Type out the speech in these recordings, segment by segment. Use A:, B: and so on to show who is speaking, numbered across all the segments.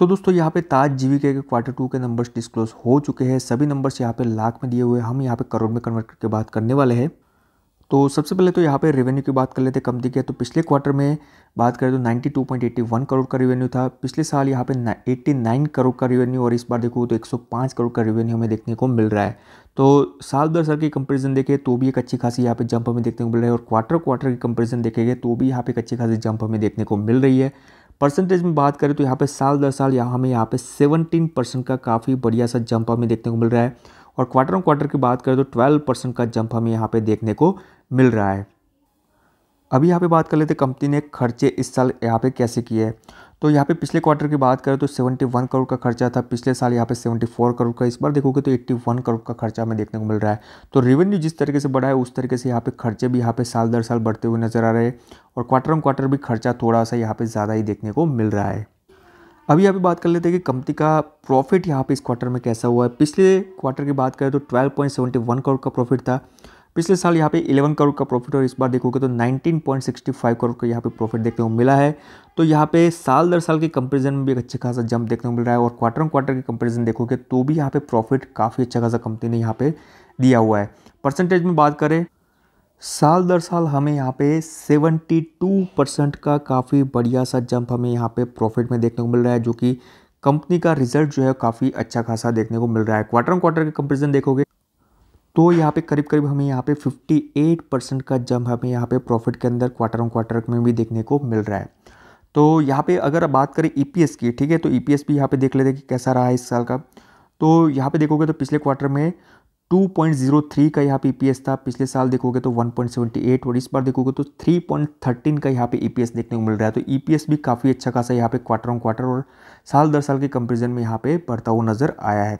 A: तो दोस्तों यहाँ पे ताज जीवी के क्वार्टर टू के नंबर्स डिस्क्लोज हो चुके हैं सभी नंबर्स यहाँ पे लाख में दिए हुए हम यहाँ पे करोड़ में कन्वर्ट करके बात करने वाले हैं तो सबसे पहले तो यहाँ पे रेवेन्यू की बात कर लेते कंपनी के तो पिछले क्वार्टर में बात करें तो 92.81 करोड़ का रेवेन्यू था पिछले साल यहाँ पे 89 करोड़ का रेवेन्यू और इस बार देखो तो 105 करोड़ का रेवेन्यू हमें देखने को मिल रहा है तो साल दर साल की कंपेरिजन देखें तो भी एक अच्छी खासी यहाँ पे जंप हमें देखने को मिल रहा है और क्वार्टर क्वार्टर की कंपेरिजन देखेंगे तो भी यहाँ पे एक अच्छी खासी जंप हमें देखने को मिल रही है परसेंटेज में बात करें तो यहाँ पे साल दर साल यहाँ हमें यहाँ पे 17 परसेंट का काफ़ी बढ़िया सा जंप हमें देखने को मिल रहा है और क्वार्टर ऑन क्वार्टर की बात करें तो 12 परसेंट का जंप हमें यहाँ पे देखने को मिल रहा है अभी यहाँ पे बात कर लेते कंपनी ने खर्चे इस साल यहाँ पे कैसे किए हैं तो यहाँ पे पिछले क्वार्टर की बात करें तो 71 करोड़ का खर्चा था पिछले साल यहाँ पे 74 करोड़ का इस बार देखोगे तो 81 करोड़ का खर्चा हमें देखने को मिल रहा है तो रेवेन्यू जिस तरीके से बढ़ा है उस तरीके से यहाँ पे खर्चे भी यहाँ पे साल दर साल बढ़ते हुए नजर आ रहे हैं और क्वार्टर ऑन क्वार्टर भी खर्चा थोड़ा सा यहाँ पर ज़्यादा ही देखने को मिल रहा है अभी यहाँ पे बात कर लेते हैं कि कंपनी का प्रॉफिट यहाँ पे इस क्वार्टर में कैसा हुआ है पिछले क्वार्टर की बात करें तो 12.71 करोड़ का प्रॉफिट था पिछले साल यहाँ पे 11 करोड़ का प्रॉफिट और इस बार देखोगे तो 19.65 करोड़ का यहाँ पे प्रॉफिट देखने को मिला है तो यहाँ पे साल दर साल के कंपैरिजन में भी एक अच्छा खासा जंप देखने को मिल रहा है और क्वार्टर क्वार्टर के कंपैरिजन देखोगे तो भी यहाँ पे प्रॉफिट काफ़ी अच्छा खासा कंपनी ने यहाँ पे दिया हुआ है परसेंटेज में बात करें साल दर साल हमें यहाँ पे 72 परसेंट का काफ़ी बढ़िया सा जंप हमें यहाँ पे प्रॉफिट में देखने को मिल रहा है जो कि कंपनी का रिजल्ट जो है काफ़ी अच्छा खासा देखने को मिल रहा है क्वार्टर क्वार्टर के कंपेरिजन देखोगे तो यहाँ पे करीब करीब हमें यहाँ पे 58 परसेंट का जम हमें यहाँ पे प्रॉफिट के अंदर क्वार्टर ऑन क्वार्टर में भी देखने को मिल रहा है तो यहाँ पे अगर बात करें ईपीएस की ठीक है तो ईपीएस भी यहाँ पे देख लेते हैं कि कैसा रहा है इस साल का तो यहाँ पे देखोगे तो पिछले क्वार्टर में 2.03 का यहाँ पे ई था पिछले साल देखोगे तो 1.78 और इस बार देखोगे तो 3.13 का यहाँ पे ई देखने को मिल रहा है तो ई भी काफ़ी अच्छा खासा यहाँ पे क्वार्टर ऑन क्वार्टर और साल दर साल के कंपेरिजन में यहाँ पे बढ़ता हुआ नज़र आया है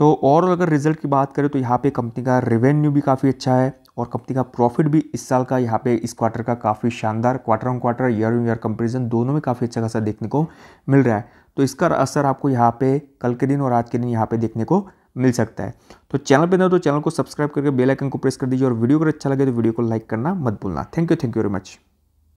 A: तो ओवरऑल अगर रिजल्ट की बात करें तो यहाँ पे कंपनी का रेवेन्यू भी काफ़ी अच्छा है और कंपनी का प्रॉफिट भी इस साल का यहाँ पे इस क्वार्टर का काफ़ी शानदार quarter on quarter year on year comparison दोनों में काफ़ी अच्छा खासा देखने को मिल रहा है तो इसका असर आपको यहाँ पे कल के दिन और आज के दिन यहाँ पे देखने को मिल सकता है तो चैनल पर ना तो चैनल को सब्सक्राइब करके बेलाइकन को प्रेस कर दीजिए और वीडियो अगर अच्छा लगे तो वीडियो को लाइक करना मत भूलना thank you thank you very much